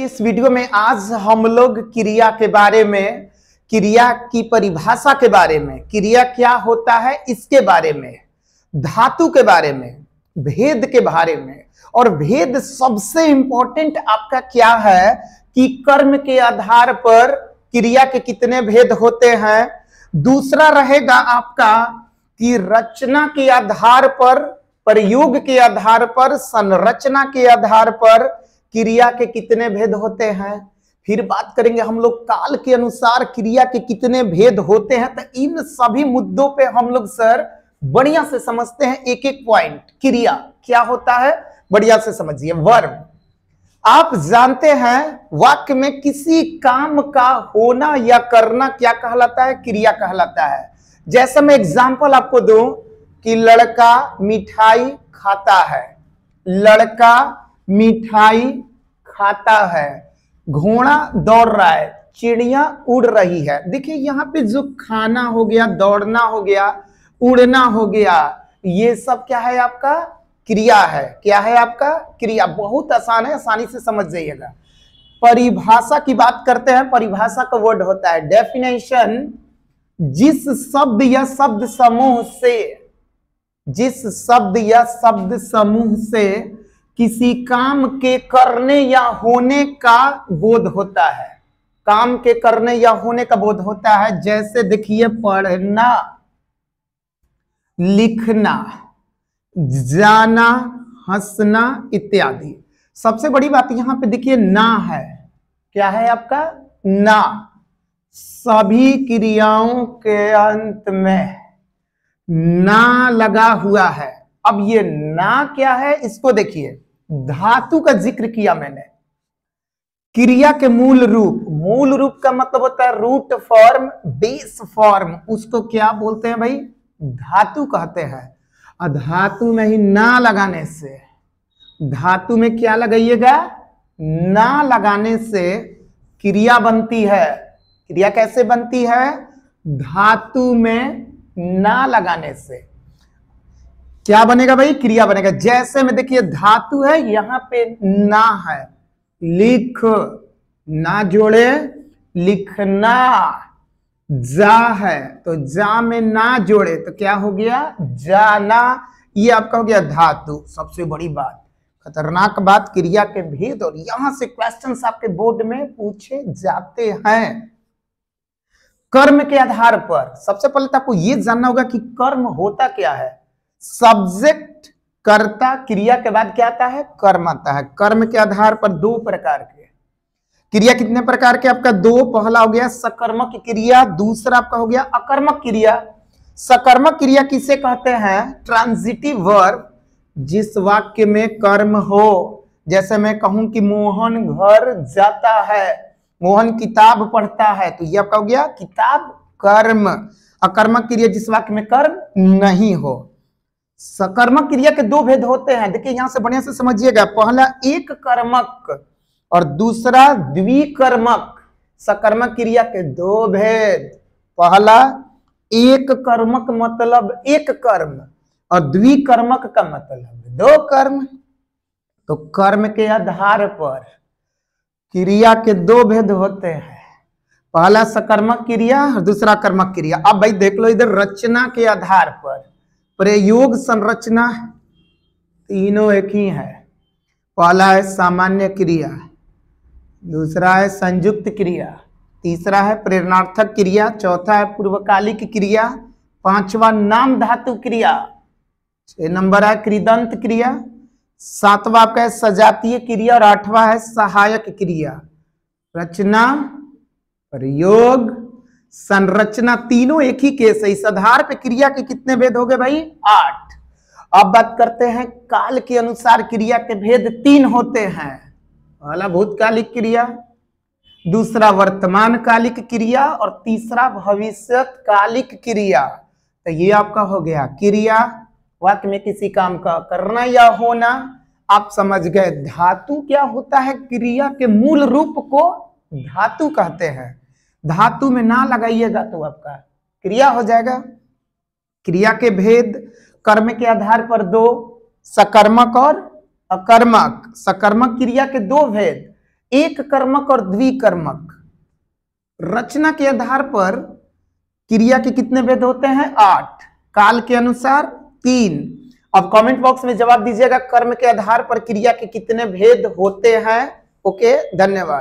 इस वीडियो में आज हम लोग क्रिया के बारे में क्रिया की परिभाषा के बारे में क्रिया क्या होता है इसके बारे में धातु के बारे में भेद के बारे में और भेद सबसे इंपॉर्टेंट आपका क्या है कि कर्म के आधार पर क्रिया के कितने भेद होते हैं दूसरा रहेगा आपका कि रचना के आधार पर प्रयोग के आधार पर संरचना के आधार पर क्रिया के कितने भेद होते हैं फिर बात करेंगे हम लोग काल के अनुसार क्रिया के कितने भेद होते हैं तो इन सभी मुद्दों पे हम लोग सर बढ़िया से समझते हैं एक एक पॉइंट क्रिया क्या होता है बढ़िया से समझिए वर्ब आप जानते हैं वाक्य में किसी काम का होना या करना क्या कहलाता है क्रिया कहलाता है जैसे मैं एग्जाम्पल आपको दू कि लड़का मिठाई खाता है लड़का मिठाई खाता है घोड़ा दौड़ रहा है चिड़िया उड़ रही है देखिए यहाँ पे जो खाना हो गया दौड़ना हो गया उड़ना हो गया ये सब क्या है आपका क्रिया है क्या है आपका क्रिया बहुत आसान है आसानी से समझ जाइएगा परिभाषा की बात करते हैं परिभाषा का वर्ड होता है डेफिनेशन जिस शब्द या शब्द समूह से जिस शब्द या शब्द समूह से किसी काम के करने या होने का बोध होता है काम के करने या होने का बोध होता है जैसे देखिए पढ़ना लिखना जाना हंसना इत्यादि सबसे बड़ी बात यहां पे देखिए ना है क्या है आपका ना सभी क्रियाओं के अंत में ना लगा हुआ है अब ये ना क्या है इसको देखिए धातु का जिक्र किया मैंने क्रिया के मूल रूप मूल रूप का मतलब होता है रूट फॉर्म बेस फॉर्म उसको क्या बोलते हैं भाई धातु कहते हैं धातु में ही ना लगाने से धातु में क्या लगाइएगा ना लगाने से क्रिया बनती है क्रिया कैसे बनती है धातु में ना लगाने से क्या बनेगा भाई क्रिया बनेगा जैसे में देखिए धातु है यहां पे ना है लिख ना जोड़े लिखना जा है तो जा में ना जोड़े तो क्या हो गया जाना ये आपका हो गया धातु सबसे बड़ी बात खतरनाक बात क्रिया के भेद और यहां से क्वेश्चन आपके बोर्ड में पूछे जाते हैं कर्म के आधार पर सबसे पहले तो आपको ये जानना होगा कि कर्म होता क्या है सब्जेक्ट कर्ता क्रिया के बाद क्या आता है कर्म आता है कर्म के आधार पर दो प्रकार के क्रिया कितने प्रकार के आपका दो पहला हो गया सकर्मक क्रिया दूसरा आपका हो गया अकर्मक क्रिया सकर्मक क्रिया किसे कहते हैं ट्रांजिटिव वर्ब जिस वाक्य में कर्म हो जैसे मैं कहूं कि मोहन घर जाता है मोहन किताब पढ़ता है तो ये आपका हो गया किताब कर्म अकर्मक क्रिया जिस वाक्य में कर्म नहीं हो सकर्मक क्रिया के दो भेद होते हैं देखिए यहां से बढ़िया से समझिएगा पहला एक कर्मक और दूसरा द्विकर्मक सकर्मक क्रिया के दो भेद पहला एक कर्मक मतलब एक कर्म और द्विकर्मक का मतलब दो कर्म तो कर्म के आधार पर क्रिया के दो भेद होते हैं पहला सकर्मक क्रिया और दूसरा कर्मक क्रिया अब भाई देख लो इधर रचना के आधार पर प्रयोग संरचना तीनों एक ही है पहला है सामान्य क्रिया दूसरा है संयुक्त क्रिया तीसरा है प्रेरणार्थक क्रिया चौथा है पूर्वकालिक क्रिया पांचवा नाम धातु क्रिया छह नंबर है कृदंत क्रिया सातवा आपका है सजातीय क्रिया और आठवां है सहायक क्रिया रचना प्रयोग संरचना तीनों एक ही केस है इस आधार पर क्रिया के कितने भेद हो गए भाई आठ अब बात करते हैं काल के अनुसार क्रिया के भेद तीन होते हैं पहला भूतकालिक क्रिया दूसरा वर्तमान कालिक क्रिया और तीसरा भविष्य कालिक क्रिया तो ये आपका हो गया क्रिया वाक्य में किसी काम का करना या होना आप समझ गए धातु क्या होता है क्रिया के मूल रूप को धातु कहते हैं धातु में ना लगाइएगा तो आपका क्रिया हो जाएगा क्रिया के भेद कर्म के आधार पर दो सकर्मक और अकर्मक सकर्मक क्रिया के दो भेद एक कर्मक और द्विकर्मक रचना के आधार पर क्रिया के कितने भेद होते हैं आठ काल के अनुसार तीन अब कमेंट बॉक्स में जवाब दीजिएगा कर्म के आधार पर क्रिया के कितने भेद होते हैं ओके धन्यवाद